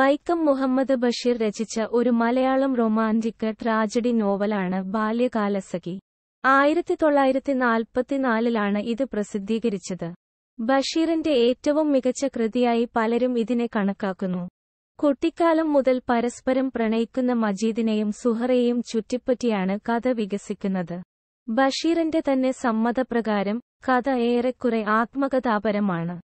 വൈക്കം മുഹമ്മദ് ബഷീർ രചിച്ച ഒരു Malayalam romantic tragedy നോവലാണ് ബാല്യകാലസഖി ആയിരത്തി തൊള്ളായിരത്തി നാൽപ്പത്തിനാലിലാണ് ഇത് പ്രസിദ്ധീകരിച്ചത് ബഷീറിന്റെ ഏറ്റവും മികച്ച കൃതിയായി പലരും ഇതിനെ കണക്കാക്കുന്നു കുട്ടിക്കാലം മുതൽ പരസ്പരം പ്രണയിക്കുന്ന മജീദിനെയും സുഹറയെയും ചുറ്റിപ്പറ്റിയാണ് കഥ വികസിക്കുന്നത് ബഷീറിന്റെ തന്നെ സമ്മതപ്രകാരം കഥ ഏറെക്കുറെ ആത്മകഥാപരമാണ്